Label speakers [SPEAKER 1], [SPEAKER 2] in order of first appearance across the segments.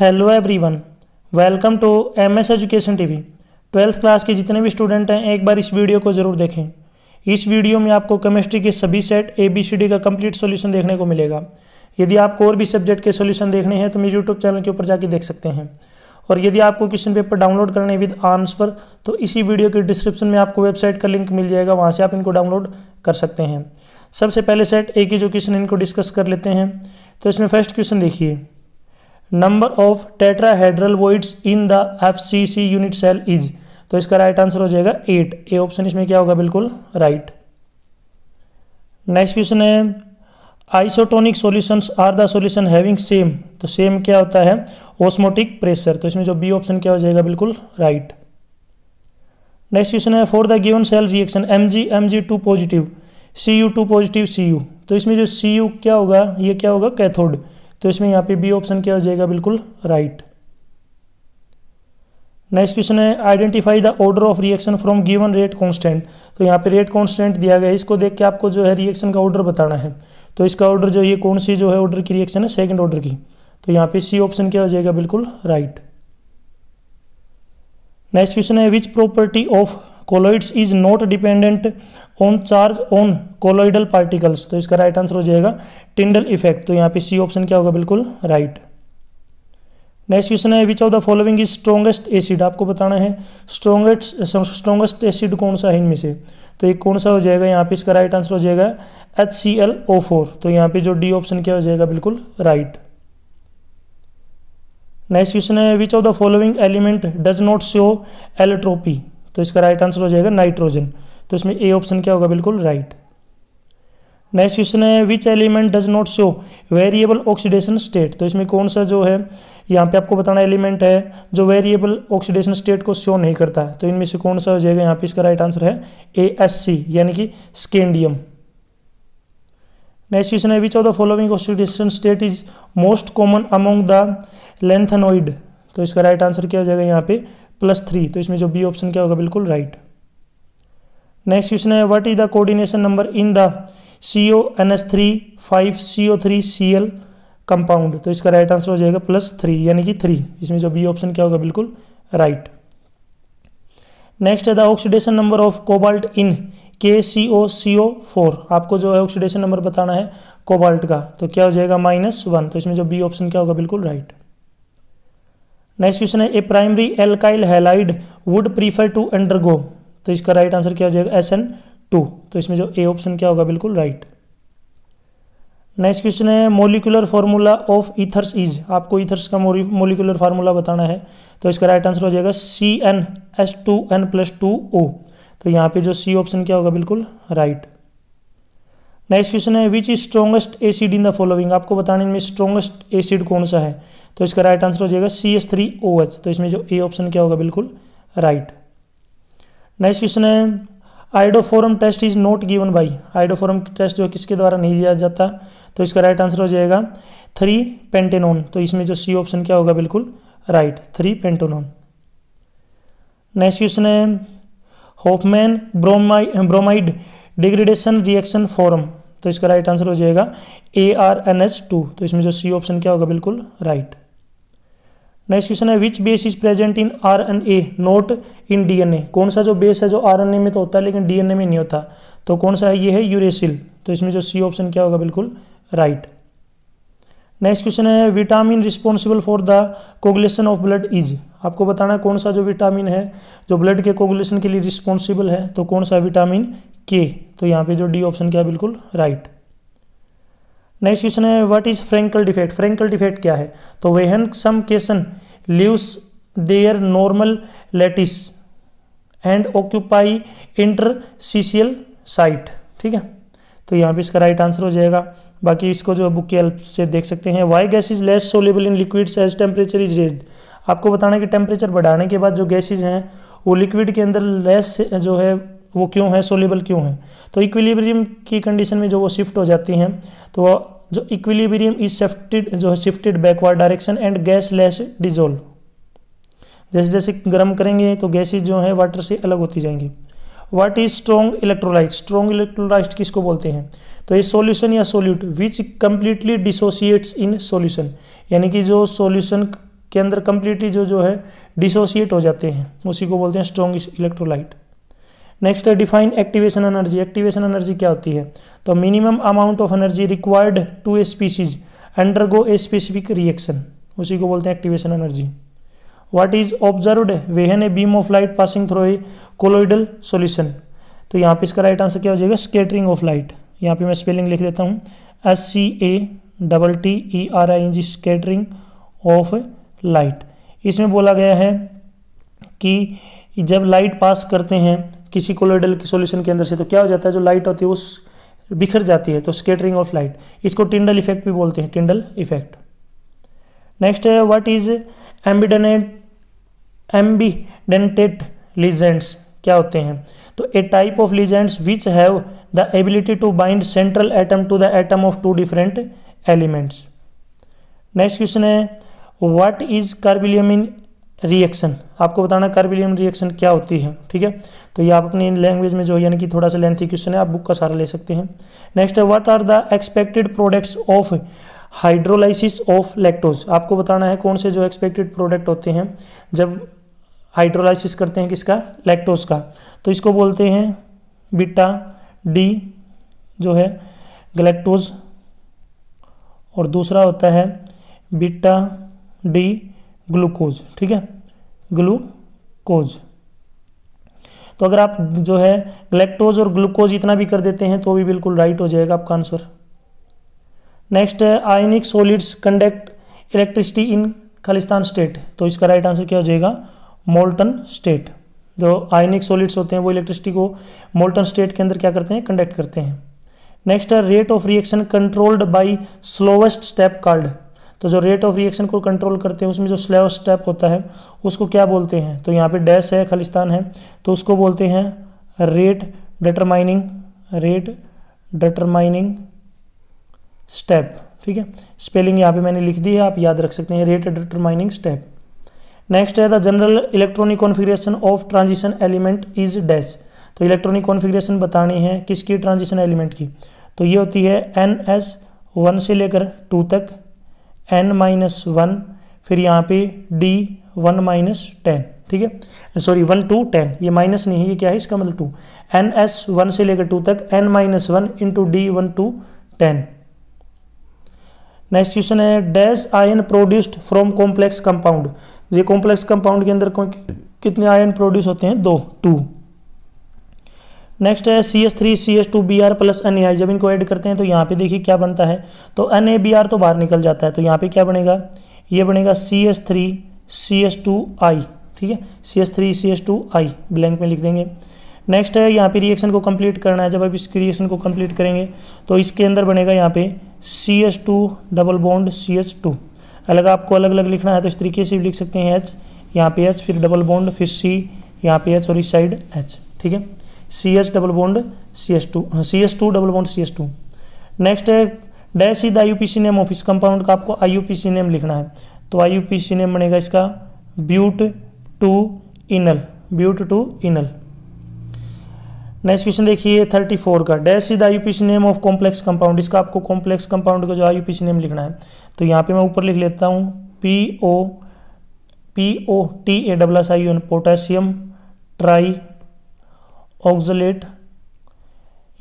[SPEAKER 1] Hello everyone welcome to MS education TV twelfth class के जितने भी स्टूडेंट हैं एक बार इस वीडियो को ज़रूर देखें इस वीडियो में आपको केमिस्ट्री के सभी set A B C D का कंप्लीट सॉल्यूशन देखने को मिलेगा यदि आपको और भी सब्जेक्ट के सॉल्यूशन देखने हैं तो मेरे यूट्यूब चैनल के ऊपर जाके देख सकते हैं और यदि आपको क्वेश्चन पेपर डाउनलोड करने विद आंसर तो इसी वीडियो के डिस्क्रिप्शन में आपको वेबसाइट का लिंक मिल जाएगा वहाँ से आप इनको डाउनलोड कर सकते हैं सबसे पहले सेट ए की जो क्वेश्चन इनको डिस्कस कर लेते हैं तो इसमें फर्स्ट क्वेश्चन देखिए number of tetrahedral voids in the F C C unit cell is तो इसका राइट आंसर हो जाएगा एट ए ऑप्शन इसमें क्या होगा बिल्कुल राइट नेक्स्ट क्वेश्चन है isotonic solutions are the solution having same तो सेम क्या होता है ओस्मोटिक प्रेशर तो इसमें जो बी ऑप्शन क्या हो जाएगा बिल्कुल राइट नेक्स्ट क्वेश्चन है for the given cell reaction M G M G two positive C U two positive C U तो इसमें जो सी यू क्या होगा ये क्या होगा कैथोड तो इसमें यहाँ पे बी ऑप्शन क्या हो जाएगा बिल्कुल राइट नेक्स्ट क्वेश्चन है identify the order of reaction from given rate constant तो यहाँ पे रेट कांस्टेंट दिया गया है इसको देख के आपको जो है रिएक्शन का ऑर्डर बताना है तो इसका ऑर्डर जो ये कौन सी जो है ऑर्डर की रिएक्शन है सेकेंड ऑर्डर की तो यहाँ पे सी ऑप्शन क्या हो जाएगा बिल्कुल राइट नेक्स्ट क्वेश्चन है which property of colloids is not dependent on charge on colloidal particles तो इसका राइट आंसर हो जाएगा टिंडल इफेक्ट तो यहाँ पे सी ऑप्शन क्या होगा बिल्कुल राइट नेक्स्ट क्वेश्चन है which of the following is strongest acid आपको बताना है स्ट्रॉन्गेस्ट स्ट्रॉन्गेस्ट एसिड कौन सा है इनमें से तो एक कौन सा हो जाएगा यहाँ पे इसका राइट आंसर हो जाएगा H C L O four तो यहाँ पे जो डी ऑप्शन क्या हो जाएगा बिल्कुल राइट नेक्स्ट क्वेश्चन है which of the following element does not show allotropy तो इसका राइट आंसर हो जाएगा नाइट्रोजन तो इसमें ए ऑप्शन क्या होगा बिल्कुल राइट नेक्स्ट क्वेश्चन है which element does not show variable oxidation state तो इसमें कौन सा जो है यहाँ पे आपको बताना एलिमेंट है जो वेरिएबल ऑक्सीडेशन स्टेट को शो नहीं करता है तो इनमें से कौन सा हो जाएगा यहाँ पे इसका राइट आंसर है ए एस सी यानी कि स्केंडियम नेक्स्ट क्वेश्चन है which of the following oxidation state is most common among the lanthanoid तो इसका राइट आंसर क्या हो जाएगा यहाँ पे प्लस थ्री तो इसमें जो बी ऑप्शन क्या होगा बिल्कुल राइट नेक्स्ट क्वेश्चन है what is the coordination number in the C O N S three five C O three C L compound तो इसका राइट आंसर हो जाएगा प्लस थ्री यानी कि थ्री इसमें जो बी ऑप्शन क्या होगा बिल्कुल राइट नेक्स्ट है the oxidation number of cobalt in K C O C O four आपको जो है ऑक्सीडेशन नंबर बताना है कोबाल्ट का तो क्या हो जाएगा माइनस वन तो इसमें जो बी ऑप्शन क्या होगा बिल्कुल राइट नेक्स्ट क्वेश्चन है a primary alkyl halide would prefer to undergo तो इसका राइट आंसर क्या हो जाएगा एस एन टू तो इसमें जो ए ऑप्शन क्या होगा बिल्कुल राइट नेक्स्ट क्वेश्चन है molecular formula of ethers is आपको इथर्स का मोलिकुलर फार्मूला बताना है तो इसका राइट आंसर हो जाएगा C N S two N plus two O तो यहाँ पे जो सी ऑप्शन क्या होगा बिल्कुल राइट right. नेक्स्ट क्वेश्चन है which is strongest acid in the following आपको बताने में स्ट्रॉगेस्ट एसिड कौन सा है तो इसका राइट आंसर हो जाएगा C S three O H तो इसमें जो ए ऑप्शन क्या होगा बिल्कुल राइट नेक्स्ट क्वेश्चन है iodoform test is not given by iodoform test जो किसके द्वारा नहीं दिया जाता तो इसका राइट आंसर हो जाएगा थ्री पेंटेनोन तो इसमें जो सी ऑप्शन क्या होगा बिल्कुल right three pentanone next question है Hofmann bromide bromide degradation reaction form तो इसका राइट आंसर हो जाएगा A R N H two तो इसमें जो सी ऑप्शन क्या होगा बिल्कुल राइट नेक्स्ट क्वेश्चन है which base is present in R N A not in DNA कौन सा जो बेस है जो आर एन ए में तो होता है लेकिन डीएनए में नहीं होता तो कौन सा है ये है यूरेसिल तो इसमें जो सी ऑप्शन क्या होगा बिल्कुल राइट नेक्स्ट क्वेश्चन है vitamin responsible for the coagulation of blood is आपको बताना है कौन सा जो विटामिन है जो ब्लड के कोगुलेशन के लिए रिस्पॉन्सिबल है तो कौन सा विटामिन के तो यहाँ पे जो डी ऑप्शन क्या है बिल्कुल राइट नेक्स्ट क्वेश्चन है what is Frenkel defect Frenkel defect क्या है तो when some cation leaves their normal lattice and occupy interstitial site ठीक है तो यहाँ पे इसका राइट आंसर हो जाएगा बाकी इसको जो बुक के हेल्प से देख सकते हैं why gas is less soluble in liquids as temperature is raised आपको बताना है कि टेम्परेचर बढ़ाने के बाद जो गैसेज हैं वो लिक्विड के अंदर लेस जो है वो क्यों है सोलेबल क्यों है तो इक्विलिब्रियम की कंडीशन में जो वो शिफ्ट हो जाती हैं तो जो इक्विलिब्रियम इज शिफ्टेड जो है shifted backward direction and gas less dissolve जैसे जैसे गर्म करेंगे तो गैसेज जो है वाटर से अलग होती जाएंगी what is strong electrolyte strong electrolyte किसको बोलते हैं तो ये सोल्यूशन या solute which completely dissociates in solution यानी कि जो सोल्यूशन के अंदर कम्प्लीटली जो जो है डिसोसिएट हो जाते हैं उसी को बोलते हैं स्ट्रॉन्ग इलेक्ट्रोलाइट नेक्स्ट है define activation energy activation energy क्या होती है तो minimum amount of energy required to a species undergo a specific reaction उसी को बोलते हैं activation energy what is observed when a beam of light passing through a colloidal solution तो यहाँ पे इसका राइट आंसर क्या हो जाएगा स्केटरिंग ऑफ लाइट यहाँ पे मैं स्पेलिंग लिख देता हूँ S C A double T E R I N G scattering of light इसमें बोला गया है कि जब लाइट पास करते हैं किसी कोलोइडल के सोल्यूशन के अंदर से तो क्या हो जाता है जो लाइट होती है वो बिखर जाती है तो स्केटरिंग ऑफ लाइट इसको टिंडल इफेक्ट भी बोलते हैं टिंडल इफेक्ट नेक्स्ट है what is ambidentate ambidentate ligands क्या होते हैं तो a type of ligands which have the ability to bind central atom to the atom of two different elements next question है what is carbylamine इन रिएक्शन आपको बताना कार्बिलियम रिएक्शन क्या होती है ठीक है तो ये आप अपनी लैंग्वेज में जो यानी कि थोड़ा सा लेंथी क्वेश्चन है आप बुक का सारा ले सकते हैं नेक्स्ट है what are the expected products of hydrolysis of lactose आपको बताना है कौन से जो एक्सपेक्टेड प्रोडक्ट होते हैं जब हाइड्रोलाइसिस करते हैं किसका लैक्टोज का तो इसको बोलते हैं बिटा डी जो है गलेक्टोज और दूसरा होता है बिटा डी ग्लूकोज ठीक है ग्लूकोज तो अगर आप जो है ग्लेक्टोज और ग्लूकोज इतना भी कर देते हैं तो भी बिल्कुल राइट हो जाएगा आपका आंसर नेक्स्ट है ionic solids conduct electricity in खालिस्तान स्टेट तो इसका राइट आंसर क्या हो जाएगा मोल्टन स्टेट जो आयनिक सोलिड्स होते हैं वो इलेक्ट्रिसिटी को मोल्टन स्टेट के अंदर क्या करते हैं कंडक्ट करते हैं नेक्स्ट है rate of reaction controlled by slowest step called तो जो रेट ऑफ रिएक्शन को कंट्रोल करते हैं उसमें जो स्लेव स्टेप होता है उसको क्या बोलते हैं तो यहाँ पे डैश है खालिस्तान है तो उसको बोलते हैं rate determining rate determining step ठीक है स्पेलिंग यहाँ पे मैंने लिख दी है आप याद रख सकते हैं रेट डिटरमाइनिंग स्टेप नेक्स्ट है the general electronic configuration of transition element is dash तो इलेक्ट्रॉनिक कॉन्फिग्रेशन बतानी है किसकी ट्रांजिशन एलिमेंट की तो ये होती है एन एस वन से लेकर टू तक एन माइनस वन फिर यहाँ पे डी वन माइनस टेन ठीक है सॉरी वन टू टेन ये माइनस नहीं है ये क्या है इसका मतलब टू एन एस वन से लेकर टू तक N minus one into D one two ten next question है dash ion produced from complex compound ये कॉम्प्लेक्स कंपाउंड के अंदर कितने आयन प्रोड्यूस होते हैं दो टू नेक्स्ट है C S three C S two B R plus N A I जब इनको ऐड करते हैं तो यहाँ पे देखिए क्या बनता है तो एन ए बी आर तो बाहर निकल जाता है तो यहाँ पे क्या बनेगा ये बनेगा C S three C S two I ठीक है C S three C S two I blank में लिख देंगे नेक्स्ट है यहाँ पे रिएक्शन को कम्प्लीट करना है जब आप इस रिएक्शन को कम्प्लीट करेंगे तो इसके अंदर बनेगा यहाँ पे C S two double bond C H two अलग आपको अलग अलग लिखना है तो इस तरीके से भी लिख सकते हैं एच यहाँ पे एच फिर डबल बॉन्ड फिर सी यहाँ पे एच और इस साइड एच ठीक है C H double bond C S two C S two double bond C S two next है dash is I name of इस कंपाउंड का आपको आई नेम लिखना है तो I U P C name बनेगा इसका but two ynal but two ynal next question देखिए थर्टी फोर का dash is P C name of complex compound इसका आपको कॉम्प्लेक्स कंपाउंड का जो I U P C name लिखना है तो यहाँ पे मैं ऊपर लिख लेता हूँ P O P O T A double s I N potassium tri oxalate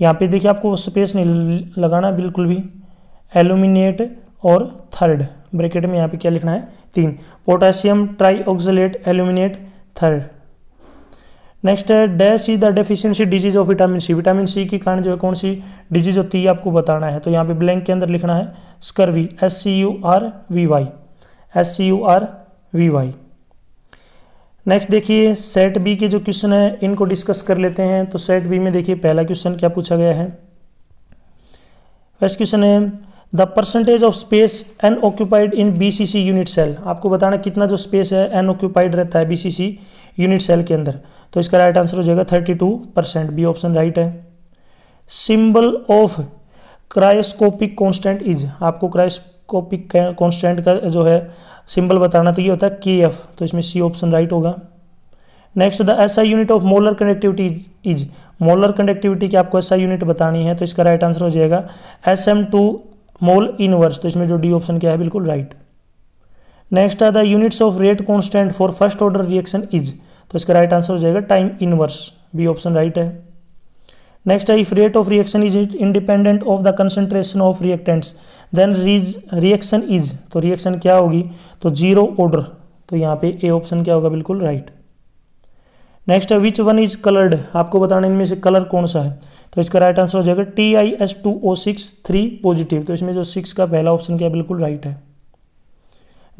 [SPEAKER 1] यहाँ पे देखिए आपको स्पेस नहीं लगाना बिल्कुल भी एल्यूमिनेट और थर्ड ब्रैकेट में यहाँ पे क्या लिखना है तीन potassium tri oxalate aluminate third next है dash is the deficiency disease of vitamin C vitamin C के कारण जो है कौन सी डिजीज होती है आपको बताना है तो यहाँ पे ब्लैंक के अंदर लिखना है scurvy S C U R V Y S C U R V Y next देखिए सेट बी के जो क्वेश्चन है इनको डिस्कस कर लेते हैं तो सेट बी में देखिए पहला क्वेश्चन क्या पूछा गया है फर्स्ट क्वेश्चन है the percentage of space in occupied in BCC unit cell आपको बताना कितना जो स्पेस है एन ऑक्यूपाइड रहता है बीसीसी यूनिट सेल के अंदर तो इसका राइट आंसर हो जाएगा thirty two percent B option right है symbol of cryoscopic constant is आपको क्राइस्कोपिक कॉन्स्टेंट का जो है सिंबल बताना तो ये होता है के एफ तो इसमें सी ऑप्शन राइट होगा next the S I unit of molar conductivity is molar conductivity की आपको एस आई यूनिट बतानी है तो इसका राइट आंसर हो जाएगा S M two mole inverse तो इसमें जो डी ऑप्शन क्या है बिल्कुल राइट नेक्स्ट है the units of rate constant for first order reaction is तो इसका राइट आंसर हो जाएगा time inverse B option right है नेक्स्ट है if rate of reaction is independent of the concentration of reactants then these reaction is तो reaction क्या होगी तो जीरो ऑर्डर तो यहाँ पे ए ऑप्शन क्या होगा बिल्कुल राइट नेक्स्ट है विच वन इज कलर्ड आपको बताना इनमें से कलर कौन सा है तो इसका राइट आंसर हो जाएगा T I S two O six three positive तो इसमें जो सिक्स का पहला ऑप्शन क्या बिल्कुल राइट है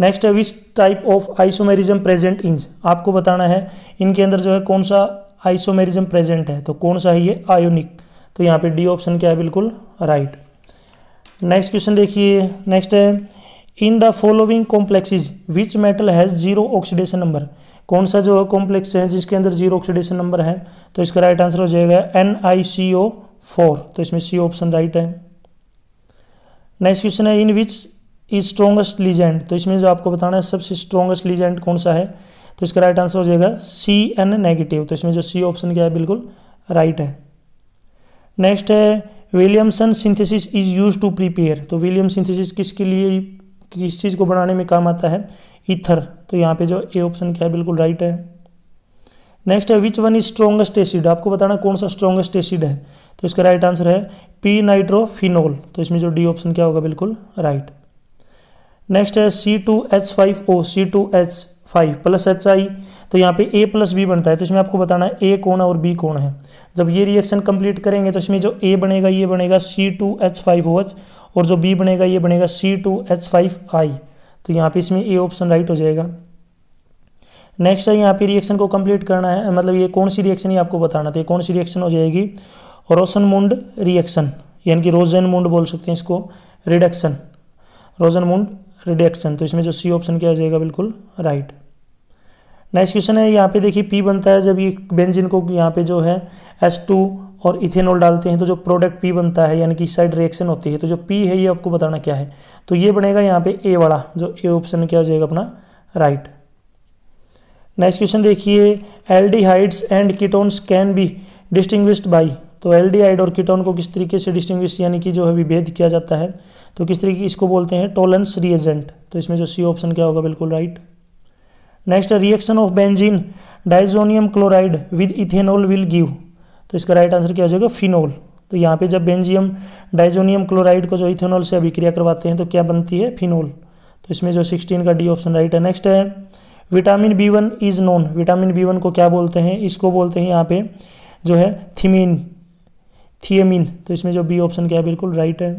[SPEAKER 1] नेक्स्ट है which type of isomerism present in आपको बताना है इनके अंदर जो है कौन सा आइसोमेरिज्म प्रेजेंट है तो कौन सा है ये आयोनिक तो यहाँ पे डी ऑप्शन क्या है बिल्कुल राइट right. नेक्स्ट क्वेश्चन देखिए नेक्स्ट है in the following complexes which metal has zero oxidation number कौन सा जो है कॉम्प्लेक्स है जिसके अंदर जीरो ऑक्सीडेशन नंबर है तो इसका राइट आंसर हो जाएगा N I C O four तो इसमें सी ऑप्शन राइट है नेक्स्ट क्वेश्चन है in which is strongest ligand तो इसमें जो आपको बताना है सबसे स्ट्रॉन्गेस्ट लीजेंड कौन सा है तो इसका राइट आंसर हो जाएगा सी एन नेगेटिव तो इसमें जो सी ऑप्शन क्या है बिल्कुल राइट है नेक्स्ट है Williamson synthesis is use to prepare तो विलियम सिंथेसिस किसके लिए किस चीज़ को बनाने में काम आता है ईथर तो यहाँ पे जो ए ऑप्शन क्या है बिल्कुल राइट है नेक्स्ट है which one is strongest acid आपको बताना कौन सा स्ट्रॉन्गेस्ट एसिड है तो इसका राइट आंसर है पी नाइट्रोफिनोल तो इसमें जो डी ऑप्शन क्या होगा बिल्कुल राइट नेक्स्ट है C two H five O C two H five plus H I तो यहाँ पे ए प्लस बी बनता है तो इसमें आपको बताना है ए कौन है और बी कौन है जब ये रिएक्शन कंप्लीट करेंगे तो इसमें जो ए बनेगा ये बनेगा C two H five O H और जो बी बनेगा ये बनेगा C two H five I तो यहाँ पे इसमें ए ऑप्शन राइट हो जाएगा नेक्स्ट है यहाँ पे रिएक्शन को कंप्लीट करना है मतलब ये कौन सी रिएक्शन ही आपको बताना तो ये कौन सी रिएक्शन हो जाएगी रोशन मुंड रिएक्शन यानी कि रोजन मुंड बोल सकते हैं इसको रिडक्शन रोजन मुंड रिडक्शन तो इसमें जो सी ऑप्शन क्या हो जाएगा बिल्कुल राइट नेक्स्ट क्वेश्चन है यहाँ पे देखिए पी बनता है जब ये बेंजिन को यहाँ पे जो है एस टू और इथेनॉल डालते हैं तो जो प्रोडक्ट पी बनता है यानी कि साइड रिएक्शन होती है तो जो पी है ये आपको बताना क्या है तो ये बनेगा यहाँ पे ए वाला जो ए ऑप्शन क्या हो जाएगा अपना राइट नेक्स्ट क्वेश्चन देखिए aldehydes and ketones can be distinguished by तो एल्डिहाइड और कीटोन को किस तरीके से डिस्टिंग यानी कि जो है विभेद किया जाता है तो किस तरीके इसको बोलते हैं टोलेंस रिएजेंट तो इसमें जो सी ऑप्शन क्या होगा बिल्कुल right next reaction of benzene diazonium chloride with ethanol will give तो इसका राइट आंसर क्या हो जाएगा फिनोल तो यहाँ पे जब बेंजियम डाइजोनियम क्लोराइड को जो इथेनॉल से अभिक्रिया करवाते हैं तो क्या बनती है फिनोल तो इसमें जो सिक्सटीन का डी ऑप्शन राइट है नेक्स्ट है vitamin B one is known vitamin B one को क्या बोलते हैं इसको बोलते हैं यहाँ पे जो है थीमिन थियमिन तो इसमें जो बी ऑप्शन क्या है बिल्कुल राइट है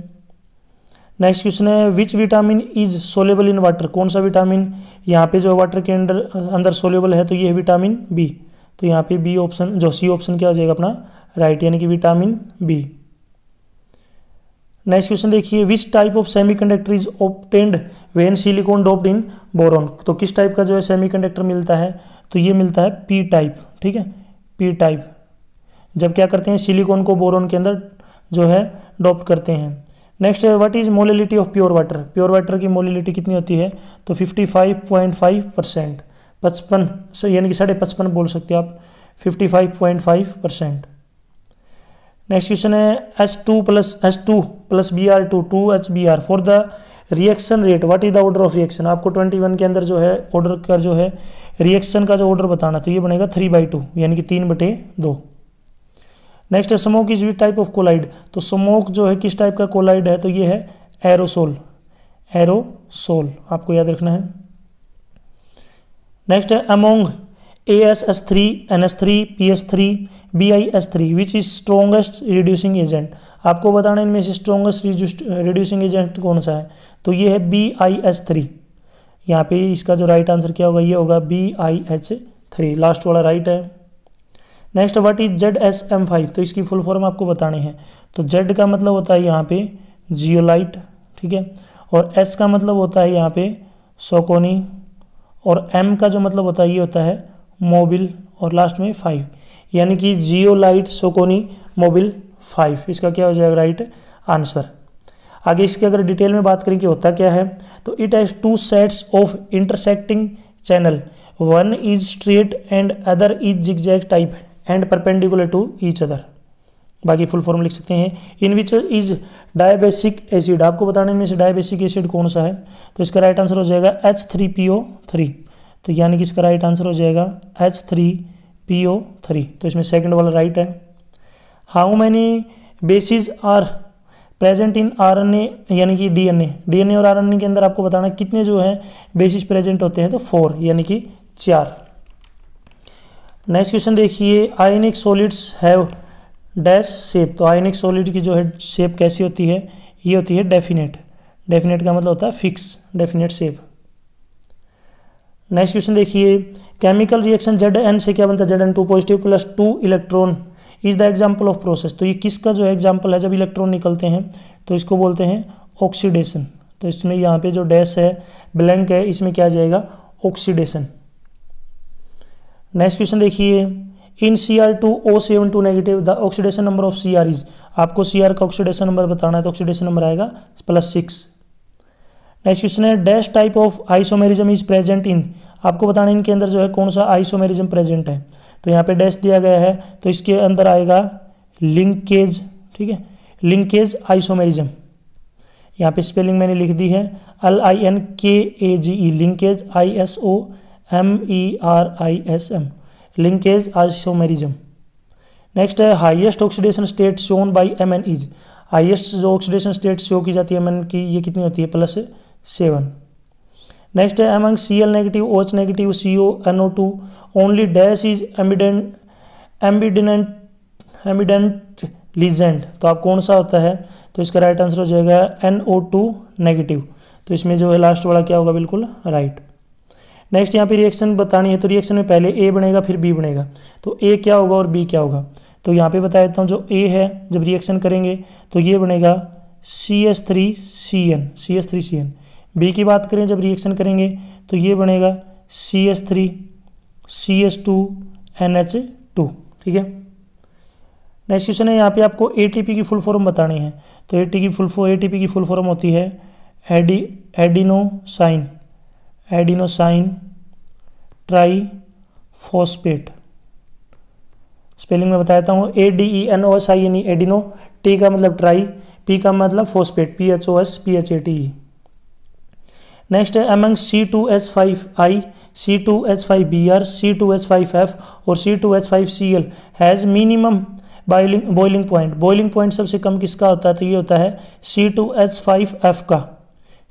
[SPEAKER 1] नेक्स्ट क्वेश्चन है which vitamin is soluble in water कौन सा विटामिन यहाँ पे जो वाटर के अंदर अंदर सोलेबल है तो ये है विटामिन बी तो यहाँ पे बी ऑप्शन जो सी ऑप्शन क्या हो जाएगा अपना राइट यानी कि विटामिन बी नेक्स्ट क्वेश्चन देखिए which type of semiconductor is obtained when silicon doped in boron तो किस टाइप का जो है सेमीकंडक्टर मिलता है तो ये मिलता है पी टाइप ठीक है पी टाइप जब क्या करते हैं सिलिकॉन को बोरोन के अंदर जो है डॉप्ट करते हैं नेक्स्ट है what is molality of pure water pure water की मोलिलिटी कितनी होती है तो 55.5 परसेंट पचपन यानी कि साढ़े पचपन बोल सकते हो आप 55.5 परसेंट नेक्स्ट क्वेश्चन है H two plus H two plus B R two two H B R for the reaction rate what is the order of reaction आपको 21 के अंदर जो है ऑर्डर का जो है रिएक्शन का जो ऑर्डर बताना तो ये बनेगा थ्री बाई टू यानी कि तीन बटे दो नेक्स्ट है smoke is with type of colloid तो स्मोक जो है किस टाइप का कोलाइड है तो ये है एरोसोल एरोसोल आपको याद रखना है नेक्स्ट है among A S S three N S three P S three B I S three which is strongest reducing agent आपको बताना इनमें से स्ट्रोंगेस्ट रिड्यूसिंग एजेंट कौन सा है तो ये है बी आई एस थ्री यहाँ पे इसका जो राइट आंसर क्या होगा ये होगा B I H three last वाला राइट है next what is Z S M five तो इसकी फुल फॉर्म आपको बतानी है तो जेड का मतलब होता है यहाँ पे जियोलाइट ठीक है और एस का मतलब होता है यहाँ पे सोकोनी और एम का जो मतलब होता है ये होता है मोबिल और लास्ट में फाइव यानी कि जियोलाइट सोकोनी मोबिल फाइव इसका क्या हो जाएगा राइट आंसर आगे इसकी अगर डिटेल में बात करें कि होता क्या है तो it has two sets of intersecting channel one is straight and other is zag type है and perpendicular to each other बाकी फुल फॉर्म लिख सकते हैं in which is dibasic acid आपको बताने में से डायबेसिक एसिड कौन सा है तो इसका राइट आंसर हो जाएगा H three P O three तो यानी कि इसका राइट आंसर हो जाएगा H three P O three तो इसमें सेकंड वाला राइट है how many bases are present in A यानी कि एन डीएनए और ए के अंदर आपको बताना कितने जो है बेसिस प्रेजेंट होते हैं तो फोर यानी कि चार नेक्स्ट क्वेश्चन देखिए ionic solids have dash shape तो आयनिक सॉलिड की जो है शेप कैसी होती है ये होती है डेफिनेट डेफिनेट का मतलब होता है fix definite shape next question देखिए केमिकल रिएक्शन जेड एन से क्या बनता है Z N two positive plus two electron is the example of process तो ये किसका जो है एग्जाम्पल है जब इलेक्ट्रॉन निकलते हैं तो इसको बोलते हैं ऑक्सीडेशन तो इसमें यहाँ पे जो डैश है ब्लैंक है इसमें क्या जाएगा ऑक्सीडेशन नेक्स्ट क्वेश्चन देखिए in C R two O seven two negative the oxidation number of C R is आपको सी आर का ऑक्सीडेशन नंबर बताना है तो ऑक्सीडेशन नंबर आएगा प्लस सिक्स नेक्स्ट क्वेश्चन है dash type of isomerism is present in आपको बताना इनके अंदर जो है कौन सा आइसोमेरिज्म प्रेजेंट है तो यहाँ पे डैश दिया गया है तो इसके अंदर आएगा लिंकेज ठीक है लिंकेज आइसोमेरिज्म यहाँ पे स्पेलिंग मैंने लिख दी है L I N K A G E linkage I S O M E R I S M linkage isomerism next है highest oxidation state shown by M N is highest जो oxidation state show की जाती है M N की ये कितनी होती है प्लस सेवन नेक्स्ट है एमंग सी एल नेगेटिव ओच negative C O N O two only dash is ambident ambident ambident ligand तो आप कौन सा होता है तो इसका राइट आंसर हो जाएगा एन ओ टू नेगेटिव तो इसमें जो है लास्ट वाला क्या होगा बिल्कुल राइट right. नेक्स्ट यहाँ पे रिएक्शन बतानी है तो रिएक्शन में पहले ए बनेगा फिर बी बनेगा तो ए क्या होगा और बी क्या होगा तो यहाँ पे बता देता हूँ जो ए है जब रिएक्शन करेंगे तो ये बनेगा C S three C N C S three C N B की बात करें जब रिएक्शन करेंगे तो ये बनेगा C S three C S two N H two ठीक है नेक्स्ट क्वेश्चन है यहाँ पे आपको ए की फुल फॉर्म बतानी है तो ए की फुल ए की फुल फॉर्म होती है ad adeno sine adenosine tri phosphate spelling में बताता हूँ A D E N O S I N E adeno T का मतलब ट्राई पी का मतलब phosphate P H O S P H A T next है among C two H five I C two H five B R C two H five F और C two H five C L has minimum boiling boiling point boiling point सबसे कम किसका होता है तो ये होता है C two H five F का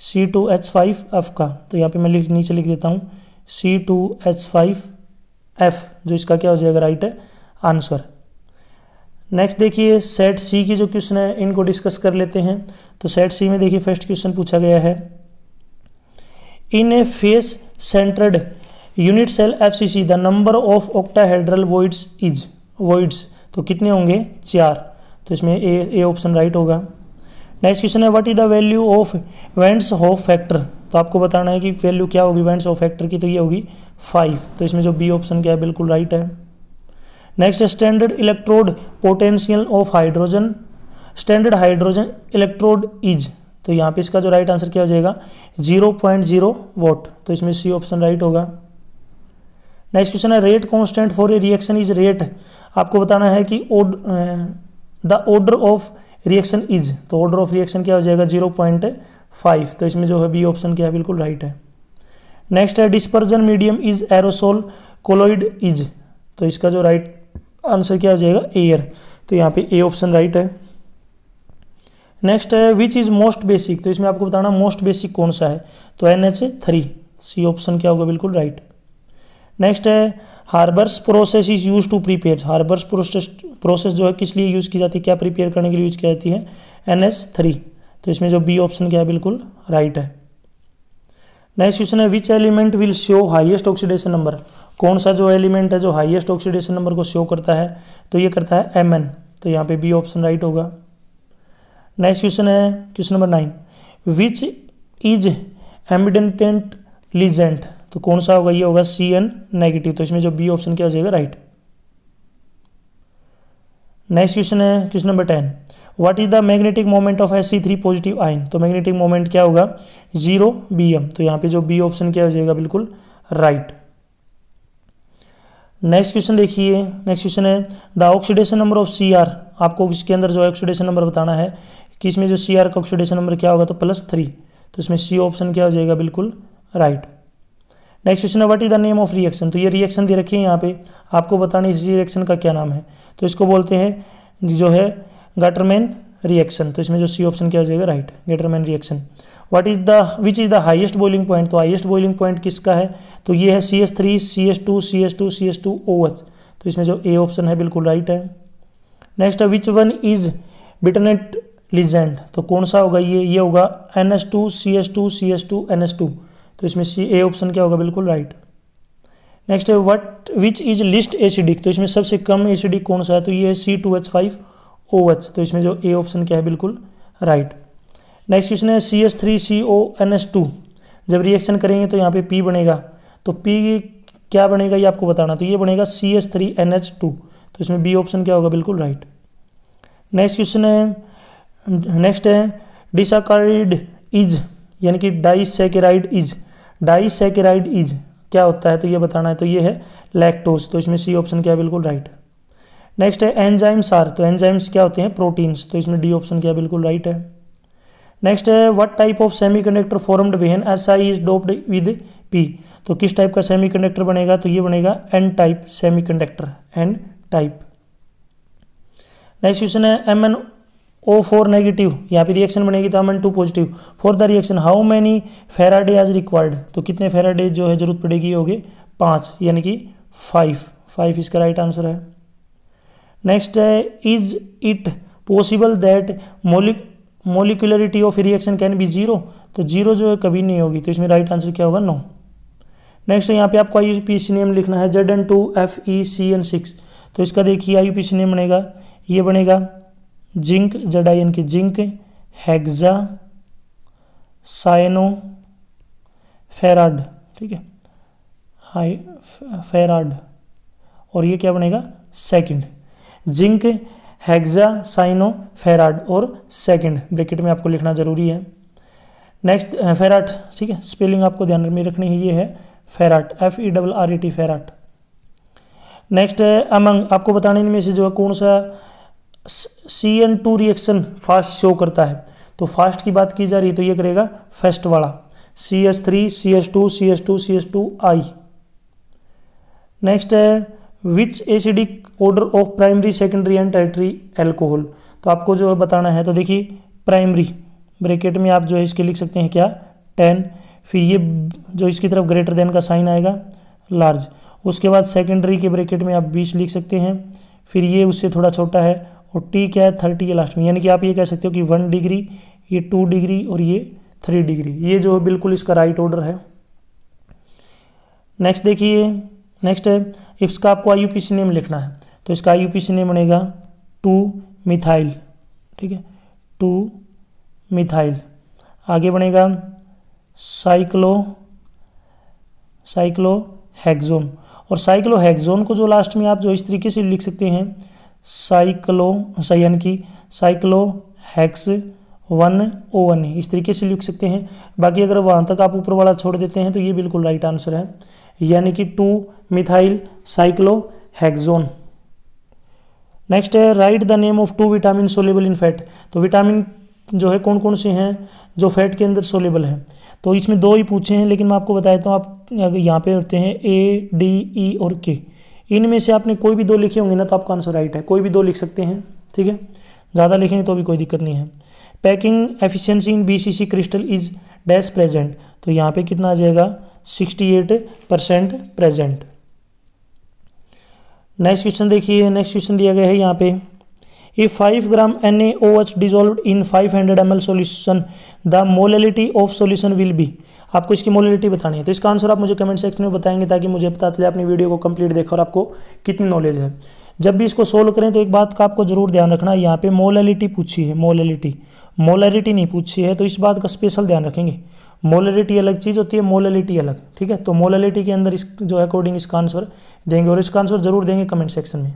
[SPEAKER 1] C two H five F का तो यहाँ पे मैं लिख नीचे लिख देता हूँ C two H five F जो इसका क्या हो जाएगा राइट है आंसर नेक्स्ट देखिए सेट सी की जो क्वेश्चन है इनको डिस्कस कर लेते हैं तो सेट सी में देखिए फर्स्ट क्वेश्चन पूछा गया है in a face centred unit cell F C C the number of octahedral voids is voids तो कितने होंगे चार तो इसमें ए ए ऑप्शन राइट होगा नेक्स्ट क्वेश्चन है what is the value of van't Hoff factor तो आपको बताना है कि वैल्यू क्या होगी वेंट्स ऑफ फैक्टर की तो ये होगी फाइव तो इसमें जो बी ऑप्शन क्या है बिल्कुल राइट है next standard electrode potential of hydrogen standard hydrogen electrode is तो यहाँ पे इसका जो राइट आंसर क्या हो जाएगा जीरो पॉइंट जीरो वोट तो इसमें सी ऑप्शन राइट होगा नेक्स्ट क्वेश्चन है rate constant for a reaction is rate आपको बताना है कि the order of reaction is तो ऑर्डर ऑफ रिएक्शन क्या हो जाएगा जीरो पॉइंट फाइव तो इसमें जो है बी ऑप्शन क्या है बिल्कुल राइट है नेक्स्ट है dispersion medium is aerosol colloid is तो इसका जो राइट आंसर क्या हो जाएगा एयर तो यहाँ पे ए ऑप्शन राइट है नेक्स्ट है विच इज़ मोस्ट बेसिक तो इसमें आपको बताना मोस्ट बेसिक कौन सा है तो N H three C option क्या होगा बिल्कुल राइट नेक्स्ट है Haber's process is use to prepare Haber's process process जो है किस लिए यूज़ की जाती है क्या प्रिपेयर करने के लिए यूज़ की जाती है एन एस थ्री तो इसमें जो बी ऑप्शन क्या है बिल्कुल राइट है नेक्स्ट क्वेश्चन है which element will show highest oxidation number कौन सा जो एलिमेंट है जो हाइएस्ट ऑक्सीडेशन नंबर को शो करता है तो ये करता है एम एन तो यहाँ पे बी ऑप्शन राइट होगा नेक्स्ट क्वेश्चन है question number nine which is ambidentate ligand तो कौन सा होगा ये होगा सी एन नेगेटिव तो इसमें जो बी ऑप्शन क्या हो जाएगा राइट नेक्स्ट क्वेश्चन है question number ten what is the magnetic moment of S C three positive ion तो मैग्नेटिक मोमेंट क्या होगा जीरो बी एम तो यहां पे जो बी ऑप्शन क्या हो जाएगा बिल्कुल राइट नेक्स्ट क्वेश्चन देखिए नेक्स्ट क्वेश्चन है the oxidation number of C R आपको इसके अंदर जो ऑक्सीडेशन नंबर बताना है कि इसमें जो सी आर का ऑक्सीडेशन नंबर क्या होगा तो प्लस थ्री तो इसमें सी ऑप्शन क्या हो जाएगा बिल्कुल राइट right. नेक्स्ट क्वेश्चन है what is the name of reaction तो ये रिएक्शन दे रखी है यहाँ पे आपको बताना इस रिएक्शन का क्या नाम है तो इसको बोलते हैं जो है गटरमैन रिएक्शन तो इसमें जो सी ऑप्शन क्या हो जाएगा right Gattermann reaction what is the which is the highest boiling point तो हाइएस्ट बॉइलिंग पॉइंट किसका है तो ये है C S three C S two C S two C S two O H तो इसमें जो ए ऑप्शन है बिल्कुल राइट है next which one is bidentate ligand तो कौन सा होगा ये ये होगा N S two C S two C S two N S two तो इसमें सी ए ऑप्शन क्या होगा बिल्कुल राइट नेक्स्ट है what which is least acidic तो इसमें सबसे कम एसिडिक कौन सा है तो ये है C two H five O H तो इसमें जो ए ऑप्शन क्या है बिल्कुल राइट नेक्स्ट क्वेश्चन है C S three C O N S two जब रिएक्शन करेंगे तो यहाँ पे पी बनेगा तो पी क्या बनेगा ये आपको बताना तो ये बनेगा C S three N H two तो इसमें बी ऑप्शन क्या होगा बिल्कुल राइट नेक्स्ट क्वेश्चन है नेक्स्ट है डिसाकारिड इज यानी कि डाइसेकेराइड इज़ डाइसेकेराइड इज क्या होता है तो ये बताना है तो ये है लैक्टोज तो इसमें सी ऑप्शन क्या बिल्कुल राइट है नेक्स्ट है एंजाइम्स आर तो एंजाइम्स क्या होते हैं प्रोटीन्स तो इसमें डी ऑप्शन क्या बिल्कुल राइट है नेक्स्ट है what type of semiconductor formed when S I is doped with P तो किस टाइप का सेमीकंडक्टर बनेगा तो ये बनेगा N type semiconductor N type next question है M N O four negative यहाँ पे रिएक्शन बनेगी तो M two positive for the reaction how many Faraday are required तो कितने फेराडे जो है जरूरत पड़ेगी हो गए पाँच यानी कि फाइव फाइव इसका राइट आंसर है नेक्स्ट है is it possible that molecularity of reaction can be zero तो जीरो जो है कभी नहीं होगी तो इसमें राइट आंसर क्या होगा नो नेक्स्ट यहाँ पे आपको I U P C name लिखना है Z N two F E C N six तो इसका देखिए I U P C name बनेगा ये बनेगा जिंक जड़ा आई की जिंक हैग्जा साइनो फेराड ठीक है हाई फेराड और ये क्या बनेगा second zinc hexacyanoferrate और सेकंड ब्रैकेट में आपको लिखना ज़रूरी है नेक्स्ट फेराट ठीक है स्पेलिंग आपको ध्यान में रखनी है ये है ferrate F E e double R E e T ferrate next है अमंग आपको बताने इनमें से जो है कौन सा C N two reaction fast show करता है तो फास्ट की बात की जा रही है तो ये करेगा फेस्ट वाला C S three C S two C S two C S two I next है which acidic order of primary secondary and tertiary alcohol तो आपको जो बताना है तो देखिए प्राइमरी ब्रैकेट में आप जो है इसके लिख सकते हैं क्या टेन फिर ये जो इसकी तरफ ग्रेटर देन का साइन आएगा लार्ज उसके बाद सेकेंडरी के ब्रैकेट में आप बीस लिख सकते हैं फिर ये उससे थोड़ा छोटा है और टी क्या है थर्टी के लास्ट में यानी कि आप ये कह सकते हो कि वन डिग्री ये टू डिग्री और ये थ्री डिग्री ये जो है बिल्कुल इसका राइट ऑर्डर है नेक्स्ट देखिए नेक्स्ट है इसका आपको आई यू नेम लिखना है तो इसका आई यू नेम बनेगा टू मिथाइल ठीक है टू मिथाइल आगे बढ़ेगा साइक्लो साइक्लो हैक्जोन और साइक्लो हैक्जोन को जो लास्ट में आप जो इस तरीके से लिख सकते हैं साइक्लो यानी कि cyclo hex one O one इस तरीके से लिख सकते हैं बाकी अगर वहाँ तक आप ऊपर वाला छोड़ देते हैं तो ये बिल्कुल राइट आंसर है यानी कि two methyl cyclohexanone next है right the name of two vitamin soluble in fat तो विटामिन जो है कौन कौन से हैं जो फैट के अंदर सोलेबल है तो इसमें दो ही पूछे हैं लेकिन मैं आपको बता देता हूँ आप यहाँ पे होते हैं ए डी ई और के इनमें से आपने कोई भी दो लिखे होंगे ना तो आपका आंसर राइट है कोई भी दो लिख सकते हैं ठीक है ज़्यादा लिखेंगे तो भी कोई दिक्कत नहीं है packing efficiency in BCC crystal is dash present तो यहाँ पे कितना आ जाएगा 68 परसेंट प्रेजेंट नेक्स्ट क्वेश्चन देखिए नेक्स्ट क्वेश्चन दिया गया है यहाँ पे If 5 gram NaOH dissolved in 500 ml solution, the molality of solution will be आपको इसकी मोलिटी बतानी है तो इसका आंसर आप मुझे कमेंट सेक्शन में बताएंगे ताकि मुझे पता चले अपनी वीडियो को कंप्लीट देखा और आपको कितनी नॉलेज है जब भी इसको सोल्व करें तो एक बात का आपको जरूर ध्यान रखना यहाँ पे मोलैलिटी पूछी है मोलैलिटी मोलैलिटी नहीं पूछी है तो इस बात का स्पेशल ध्यान रखेंगे मोलैलिटी अलग चीज़ होती है मोलैलिटी अलग ठीक है तो मोलैलिटी के अंदर इस जो अकॉर्डिंग इसका आंसर देंगे और इसका आंसर जरूर देंगे कमेंट सेक्शन में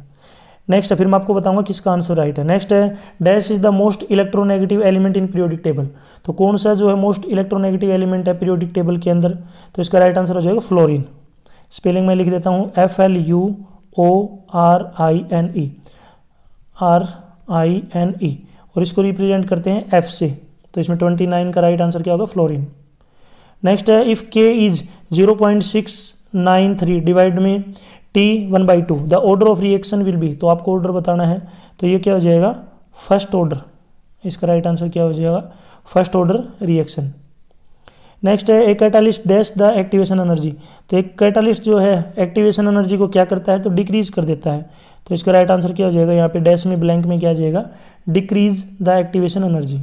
[SPEAKER 1] नेक्स्ट फिर मैं आपको बताऊंगा किसका आंसर राइट है नेक्स्ट है dash is the most electronegative element in periodic table तो कौन सा जो है मोस्ट इलेक्ट्रोनेगेटिव एलिमेंट है पीरियोडिक टेबल के अंदर तो इसका राइट आंसर हो जाएगा फ्लोरिन स्पेलिंग में लिख देता हूँ F L U O R I N E R I N E और इसको रिप्रेजेंट करते हैं एफ से तो इसमें ट्वेंटी नाइन का राइट आंसर क्या होगा फ्लोरिन नेक्स्ट है if K is zero point six nine three divide में T one by two the order of reaction will be तो आपको ऑर्डर बताना है तो ये क्या हो जाएगा फर्स्ट ऑर्डर इसका राइट आंसर क्या हो जाएगा फर्स्ट ऑर्डर रिएक्शन नेक्स्ट है एक catalyst dash the activation energy तो एक कैटालिस्ट जो है एक्टिवेशन एनर्जी को क्या करता है तो डिक्रीज कर देता है तो इसका राइट आंसर क्या हो जाएगा यहाँ पे डैश में ब्लैंक में क्या जाएगा decrease the activation energy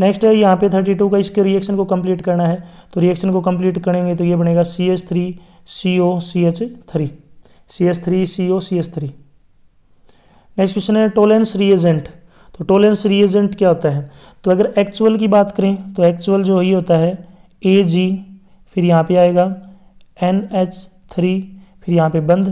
[SPEAKER 1] next है यहाँ पे 32 का इसके रिएक्शन को कंप्लीट करना है तो रिएक्शन को कंप्लीट करेंगे तो ये बनेगा C H three C O C H three C H three C O C H three next question है टोलेंस रिएजेंट तो टोलेंस रिएजेंट क्या होता है तो अगर एक्चुअल की बात करें तो एक्चुअल जो ही होता है ए जी फिर यहाँ पे आएगा एन एच थ्री फिर यहाँ पे बंद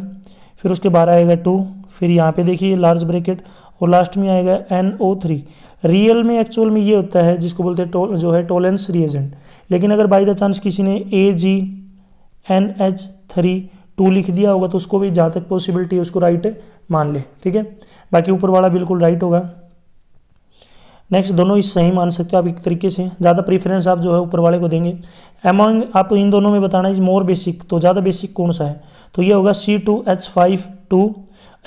[SPEAKER 1] फिर उसके बाहर आएगा टू फिर यहाँ पे देखिए लार्ज ब्रैकेट और लास्ट में आएगा एन ओ थ्री रियल में एक्चुअल में ये होता है जिसको बोलते हैं टोल जो है टोलेंस रिएजेंट लेकिन अगर बाई द चांस किसी ने A G N H three two लिख दिया होगा तो उसको भी जहाँ तक पॉसिबिलिटी है उसको राइट मान ले ठीक है बाकी ऊपर वाला बिल्कुल राइट होगा नेक्स्ट दोनों ही सही मान सकते हो आप एक तरीके से ज़्यादा प्रेफरेंस आप जो है ऊपर वाले को देंगे एमोंग आप इन दोनों में बताना है मोर बेसिक तो ज़्यादा बेसिक कौन सा है तो ये होगा C two H five two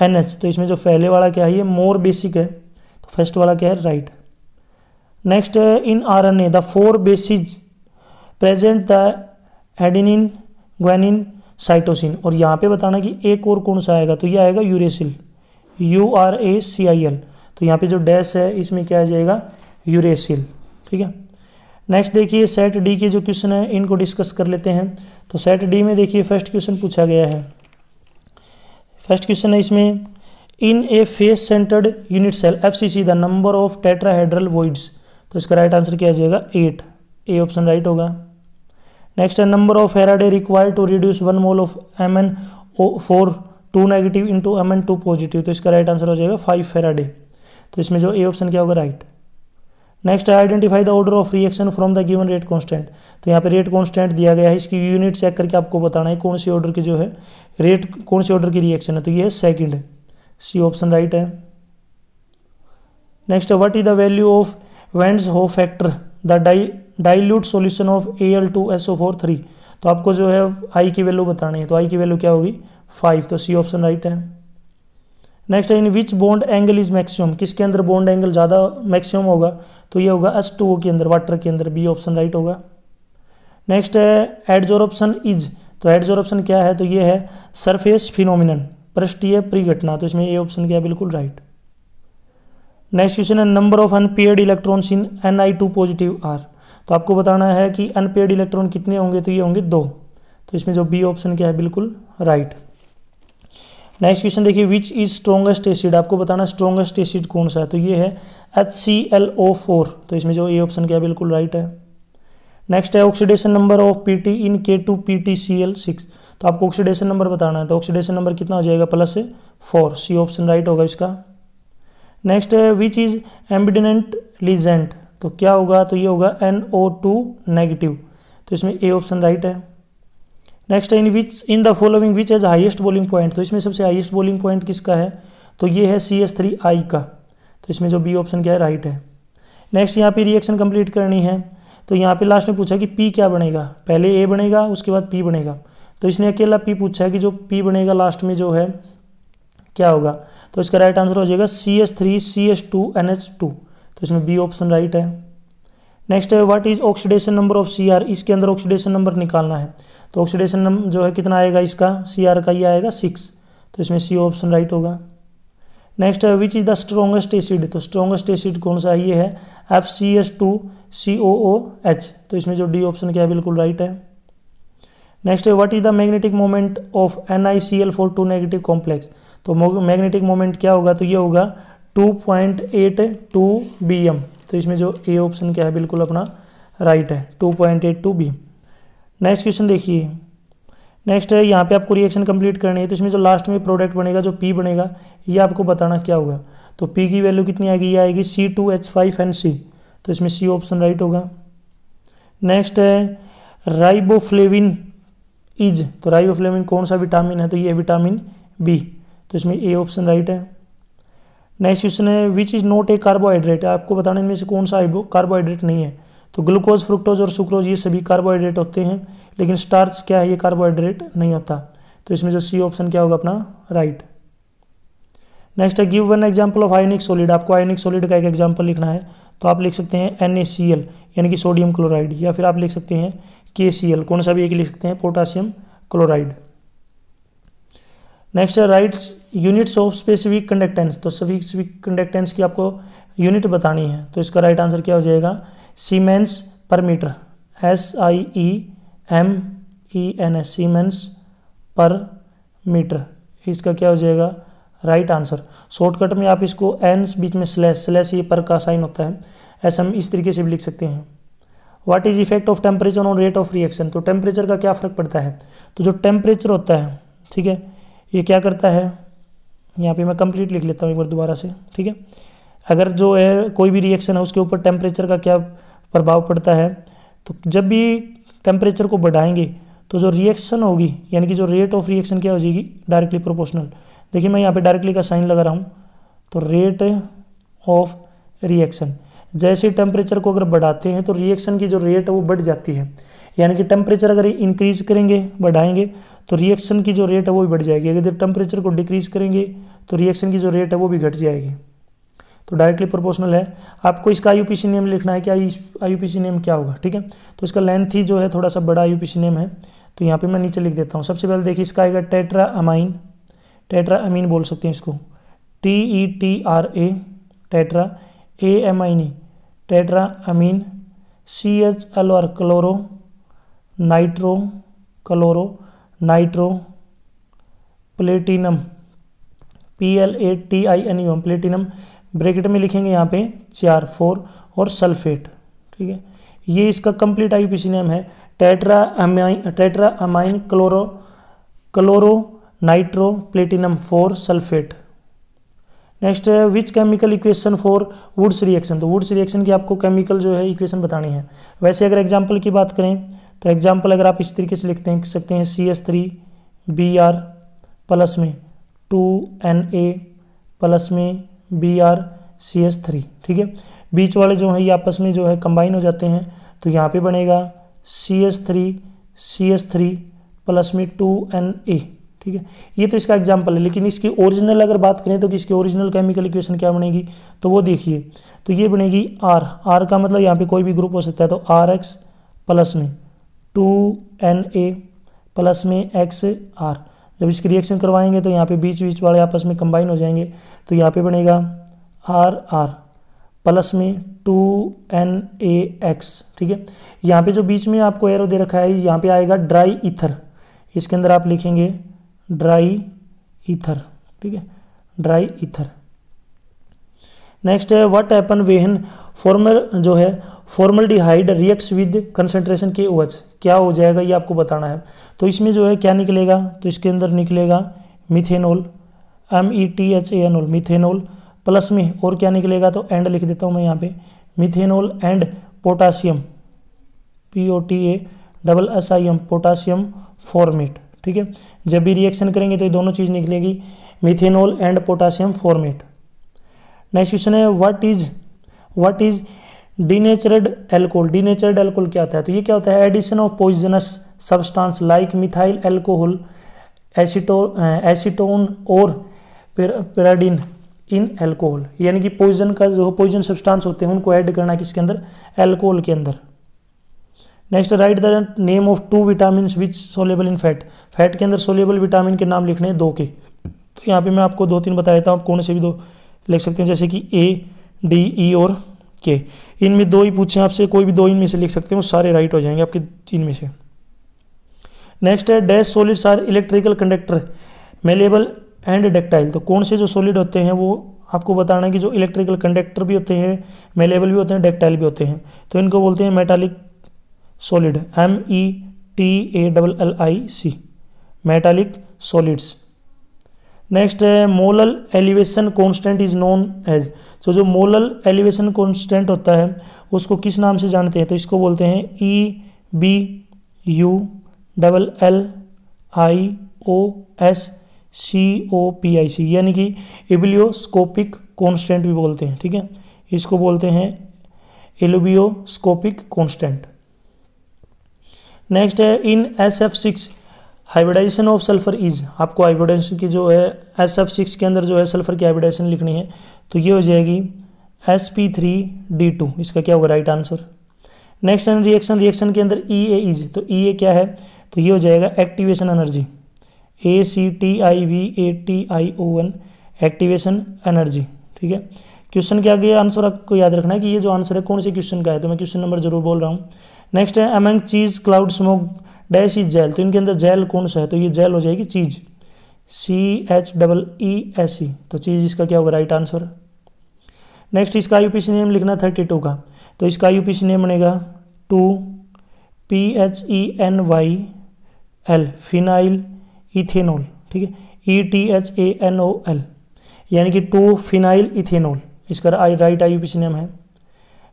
[SPEAKER 1] N H तो इसमें जो पहले वाला क्या है ये मोर बेसिक है तो फर्स्ट वाला क्या है right next in R N A the four bases present the adenine guanine cytosine और यहाँ पे बताना कि एक और कौन सा आएगा तो ये आएगा uracil U R A C I L तो यहाँ पे जो डैश है इसमें क्या आ जाएगा यूरेसिल ठीक है नेक्स्ट देखिए सेट डी के जो क्वेश्चन है इनको डिस्कस कर लेते हैं तो सेट डी में देखिए फर्स्ट क्वेश्चन पूछा गया है फर्स्ट क्वेश्चन है इसमें in a face centred unit cell F C C the number of tetrahedral voids तो इसका राइट आंसर किया जाएगा एट ए ऑप्शन राइट होगा नेक्स्ट है number of Faraday required to reduce one mole of M N O four two negative into M N two positive तो इसका right answer हो जाएगा फाइव फेराडे तो इसमें जो ए ऑप्शन क्या होगा right next I identify the order of reaction from the given rate constant तो यहाँ पे रेट कांस्टेंट दिया गया है इसकी यूनिट चेक करके आपको बताना है कौन सी ऑर्डर की जो है रेट कौन सी ऑर्डर की रिएक्शन है तो ये सेकंड है सी ऑप्शन राइट है next what is the value of van't Hoff factor the di dilute solution of A L two S O four three तो आपको जो है आई की वैल्यू बतानी है तो आई की वैल्यू क्या होगी फाइव तो सी ऑप्शन राइट है नेक्स्ट है in which bond angle is maximum किसके अंदर बॉन्ड एंगल ज़्यादा मैक्सिमम होगा तो ये होगा एस टू के अंदर वाटर के अंदर बी ऑप्शन राइट होगा नेक्स्ट है एडजोर ऑप्शन इज तो एडजोर ऑप्शन क्या है तो ये है सरफेस फिनोमिनन प्रष्टीय प्रिघटना तो इसमें ए ऑप्शन क्या है बिल्कुल राइट नेक्स्ट क्वेश्चन है number of unpaired electrons in N I two positive are तो आपको बताना है कि अनपेड इलेक्ट्रॉन कितने होंगे तो ये होंगे दो तो इसमें जो बी ऑप्शन क्या है बिल्कुल राइट right. नेक्स्ट क्वेश्चन देखिए विच इज स्ट्रॉन्गेस्ट एसिड आपको बताना स्ट्रॉन्गेस्ट एसिड कौन सा है तो ये है H C L O four तो इसमें जो ए ऑप्शन क्या बिल्कुल राइट है नेक्स्ट है oxidation number of P T in K two P T C L six तो आपको ऑक्सीडेशन नंबर बताना है तो ऑक्सीडेशन नंबर कितना हो जाएगा plus four C option right होगा इसका नेक्स्ट है विच इज एम्बिडेंट लिजेंट तो क्या होगा तो ये होगा एन ओ टू नेगेटिव तो इसमें ए ऑप्शन राइट है next in which in the following which has highest boiling point तो इसमें सबसे हाइएस्ट बॉलिंग पॉइंट किसका है तो ये है सी एस थ्री आई का तो इसमें जो बी ऑप्शन क्या है राइट है नेक्स्ट यहाँ पे रिएक्शन कंप्लीट करनी है तो यहाँ पे लास्ट में पूछा कि पी क्या बनेगा पहले ए बनेगा उसके बाद पी बनेगा तो इसने अकेला पी पूछा है कि जो पी बनेगा लास्ट में जो है क्या होगा तो इसका राइट आंसर हो जाएगा C S three C S two N H two तो इसमें बी ऑप्शन राइट है नेक्स्ट है what is oxidation number of C R इसके अंदर ऑक्सीडेशन नंबर निकालना है तो ऑक्सीडेशन नंबर जो है कितना आएगा इसका सी आर का ये आएगा सिक्स तो इसमें सी ऑप्शन राइट होगा नेक्स्ट है which is the strongest acid तो स्ट्रोंगेस्ट एसिड कौन सा ये है F C S two C O O H तो इसमें जो डी ऑप्शन क्या है बिल्कुल राइट है नेक्स्ट है what is the magnetic moment of N I C L four two negative complex तो मैग्नेटिक मोमेंट क्या होगा तो ये होगा two point eight two B M तो इसमें जो ए ऑप्शन क्या है बिल्कुल अपना राइट है two point eight two B next question देखिए नेक्स्ट है यहाँ पे आपको रिएक्शन कंप्लीट करनी है तो इसमें जो लास्ट में प्रोडक्ट बनेगा जो पी बनेगा ये आपको बताना क्या होगा तो पी की वैल्यू कितनी आएगी ये आएगी C two H five and C तो इसमें सी ऑप्शन राइट होगा नेक्स्ट है राइबोफ्लेविन इज तो राइबोफ्लेविन कौन सा विटामिन है तो ये विटामिन बी तो इसमें ए ऑप्शन राइट है नेक्स्ट क्वेश्चन है which is not a carbohydrate आपको बताने इनमें से कौन सा कार्बोहाइड्रेट नहीं है तो ग्लूकोज फ्रुक्टोज और सुक्रोज ये सभी कार्बोहाइड्रेट होते हैं लेकिन स्टार्च क्या है ये कार्बोहाइड्रेट नहीं होता तो इसमें जो सी ऑप्शन क्या होगा अपना राइट नेक्स्ट है give one example of ionic solid आपको आयोनिक सोलिड का एक एग्जाम्पल लिखना है तो आप लिख सकते हैं एन यानी कि सोडियम क्लोराइड या फिर आप लिख सकते हैं के कौन सा भी एक लिख सकते हैं पोटासियम क्लोराइड नेक्स्ट है right units of specific conductance तो सभी कंडक्टेंस की आपको यूनिट बतानी है तो इसका राइट आंसर क्या हो जाएगा siemens per metre S I E M E N S siemens per metre इसका क्या हो जाएगा राइट आंसर शॉर्टकट में आप इसको एन बीच में स्लैस स्लैस ये पर का साइन होता है ऐसा हम इस तरीके से भी लिख सकते हैं what is effect of temperature और रेट ऑफ रिएक्शन तो टेम्परेचर का क्या फ़र्क पड़ता है तो जो टेम्परेचर होता है ठीक है ये क्या करता है यहाँ पे मैं कंप्लीट लिख लेता हूँ एक बार दोबारा से ठीक है अगर जो है कोई भी रिएक्शन है उसके ऊपर टेम्परेचर का क्या प्रभाव पड़ता है तो जब भी टेम्परेचर को बढ़ाएंगे तो जो रिएक्शन होगी यानी कि जो रेट ऑफ रिएक्शन क्या हो जाएगी डायरेक्टली प्रोपोर्शनल देखिए मैं यहाँ पे डायरेक्टली का साइन लगा रहा हूँ तो रेट ऑफ रिएक्शन जैसे टेम्परेचर को अगर बढ़ाते हैं तो रिएक्शन की जो रेट है वो बढ़ जाती है यानी कि टेम्परेचर अगर इंक्रीज करेंगे बढ़ाएंगे तो रिएक्शन की जो रेट है वो भी बढ़ जाएगी अगर टेम्परेचर को डिक्रीज करेंगे तो रिएक्शन की जो रेट है वो भी घट जाएगी तो डायरेक्टली प्रोपोर्शनल है आपको इसका आई नेम लिखना है कि आई आई नेम क्या होगा ठीक है तो इसका लेंथ ही जो है थोड़ा सा बड़ा आई नेम है तो यहाँ पे मैं नीचे लिख देता हूँ सबसे पहले देखिए इसका आएगा टेट्रा अमाइन टेट्रा अमीन बोल सकते हैं इसको T E T R A tetra A M I N E tetra amine C H L और chloro nitro chloro nitro platinum P L A T I N U M platinum bracket में लिखेंगे यहाँ पे चार फोर और sulphate ठीक है ये इसका कंप्लीट आई नेम है tetra amine tetra amine chloro chloro nitro platinum four sulphate next है which chemical equation for Wurtz reaction तो वुड्स रिएक्शन की आपको केमिकल जो है इक्वेशन बतानी है वैसे अगर एग्जाम्पल की बात करें तो एग्जाम्पल अगर आप इस तरीके से लिखते हैं सकते हैं C S three B R plus में टू एन ए प्लस में B R C S three ठीक है बीच वाले जो है ये आपस में जो है कंबाइन हो जाते हैं तो यहाँ पे बनेगा C S three C S three plus में टू एन ए ठीक है ये तो इसका एग्जाम्पल है लेकिन इसकी ओरिजिनल अगर बात करें तो इसकी ओरिजिनल केमिकल इक्वेशन क्या बनेगी तो वो देखिए तो ये बनेगी आर आर का मतलब यहाँ पे कोई भी ग्रुप हो सकता है तो आर एक्स प्लस में टू एन ए प्लस में एक्स आर जब इसकी रिएक्शन करवाएंगे तो यहाँ पे बीच बीच वाले आपस में कंबाइन हो जाएंगे तो यहाँ पे बनेगा आर आर प्लस में टू एन ए एक्स ठीक है यहाँ पे जो बीच में आपको एरो दे रखा है यहाँ पे आएगा ड्राई ईथर इसके अंदर आप लिखेंगे ड्राई ईथर ठीक है ड्राई इथर नेक्स्ट है व्हाट एपन वेहन फॉर्मल जो है formaldehyde reacts with concentration K O क्या हो जाएगा ये आपको बताना है तो इसमें जो है क्या निकलेगा तो इसके अंदर निकलेगा methanol M E T H A N O L methanol plus में और क्या निकलेगा तो एंड लिख देता हूँ मैं यहाँ पे methanol and potassium P O T A double S I M potassium formate ठीक है जब भी रिएक्शन करेंगे तो ये दोनों चीज़ निकलेगी methanol and potassium formate next question है what is what is denatured alcohol denatured alcohol क्या होता है तो ये क्या होता है addition of poisonous substance like methyl alcohol aceto acetone और पेराडिन इन एल्कोहल यानी कि पॉइजन का जो पॉइजन सब्सटेंस होते हैं उनको ऐड करना किसके अंदर एल्कोहल के अंदर next write the name of two vitamin which soluble in fat fat के अंदर सोलेबल विटामिन के नाम लिखने हैं दो के तो यहाँ पे मैं आपको दो तीन बता देता हूँ आप कौन से भी दो लिख सकते हैं जैसे कि ए डी ई और के इनमें दो ही पूछे आपसे कोई भी दो इनमें से लिख सकते वो सारे राइट हो जाएंगे आपके इनमें से नेक्स्ट है dash solids are electrical conductor malleable and ductile तो कौन से जो सॉलिड होते हैं वो आपको बताना है कि जो इलेक्ट्रिकल कंडक्टर भी होते हैं मेलेबल भी होते हैं डक्टाइल भी होते हैं तो इनको बोलते हैं metallic solid M E T A double L I C metallic solids next है molal elevation constant is known as तो जो मोलल एलिवेशन कॉन्स्टेंट होता है उसको किस नाम से जानते हैं तो इसको बोलते हैं E B U double L I O S C O P I C यानी कि एबिलियोस्कोपिक कॉन्स्टेंट भी बोलते हैं ठीक है इसको बोलते हैं एलुबियोस्कोपिक कॉन्स्टेंट नेक्स्ट है in S F six hybridization of sulphur is आपको हाइब्रिडाइजेशन की जो है एस एफ सिक्स के अंदर जो है सल्फर की हाइब्रिडाइजेशन लिखनी है तो ये हो जाएगी S P three D two इसका क्या होगा राइट आंसर नेक्स्ट है रिएक्शन रिएक्शन के अंदर ई ए इज तो ई e ए क्या है तो ये हो जाएगा activation energy A C T I V A T I O N activation energy ठीक है क्वेश्चन के आगे आंसर आपको याद रखना है कि ये जो आंसर है कौन से क्वेश्चन का है तो मैं क्वेश्चन नंबर जरूर बोल रहा हूँ नेक्स्ट है among cheese cloud smoke dash is gel तो इनके अंदर जेल कौन सा है तो ये जेल हो जाएगी cheese C H double E S E तो चीज़ इसका क्या होगा राइट आंसर नेक्स्ट इसका पी सी नेम लिखना थर्टी टू का तो इसका आई पी सी नेम बनेगा two P H E N Y L phenyl ethanol ठीक है E T H A N O L यानी कि टू फिनाइल इथेनॉल इसका राइट आई यू नेम है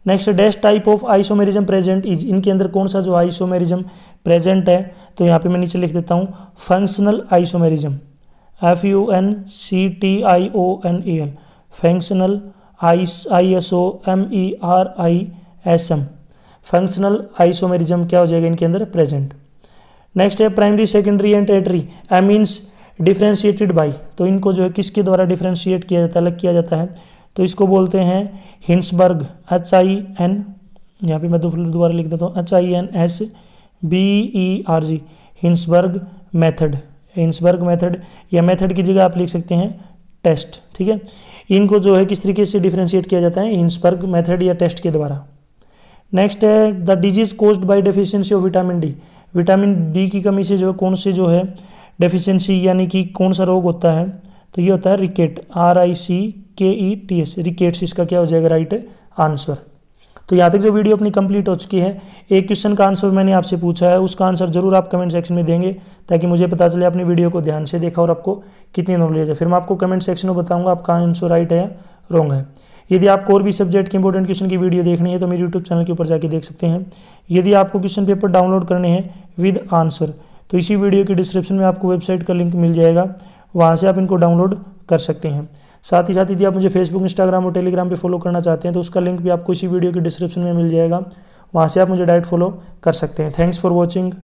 [SPEAKER 1] next dash type of isomerism present is इनके अंदर कौन सा जो आइसोमेरिज्म प्रेजेंट है तो यहाँ पे मैं नीचे लिख देता हूँ functional isomerism F U N C T I O N A L functional I I S O M E R I S M functional isomerism क्या हो जाएगा इनके अंदर प्रेजेंट नेक्स्ट है primary secondary and amines differentiated by तो इनको जो है किसके द्वारा डिफ्रेंशिएट किया जाता है अलग किया जाता है तो इसको बोलते हैं हिंसबर्ग एच आई एन यहाँ पे मैं दोबारा लिख देता हूँ H I N S B E R G Hinsberg method Hinsberg method या मेथड की जगह आप लिख सकते हैं टेस्ट ठीक है इनको जो है किस तरीके से डिफ्रेंशिएट किया जाता है हिंसबर्ग मेथड या टेस्ट के द्वारा नेक्स्ट है the disease caused by deficiency of vitamin D vitamin D की कमी से जो है कौन से जो है डेफिशियंसी यानी कि कौन सा रोग होता है तो ये होता है रिकेट आर आई सी के ई टी एस रिकेट्स इसका क्या हो जाएगा राइट आंसर तो यहाँ तक जो वीडियो अपनी कंप्लीट हो चुकी है एक क्वेश्चन का आंसर मैंने आपसे पूछा है उसका आंसर जरूर आप कमेंट सेक्शन में देंगे ताकि मुझे पता चले आपने वीडियो को ध्यान से देखा और आपको कितनी नॉलेज है फिर मैं आपको कमेंट सेक्शन में बताऊंगा आपका आंसर राइट है या रॉन्ग है यदि आपको और भी सब्जेक्ट के इंपॉर्टेंट क्वेश्चन की वीडियो देखनी है तो मेरे यूट्यूब चैनल के ऊपर जाके देख सकते हैं यदि आपको क्वेश्चन पेपर डाउनलोड करने हैं विद आंसर तो इसी वीडियो के डिस्क्रिप्शन में आपको वेबसाइट का लिंक मिल जाएगा वहाँ से आप इनको डाउनलोड कर सकते हैं साथ ही साथ यदि आप मुझे फेसबुक इंस्टाग्राम और टेलीग्राम पे फॉलो करना चाहते हैं तो उसका लिंक भी आपको इसी वीडियो के डिस्क्रिप्शन में मिल जाएगा वहाँ से आप मुझे डायरेक्ट फॉलो कर सकते हैं थैंक्स फॉर वॉचिंग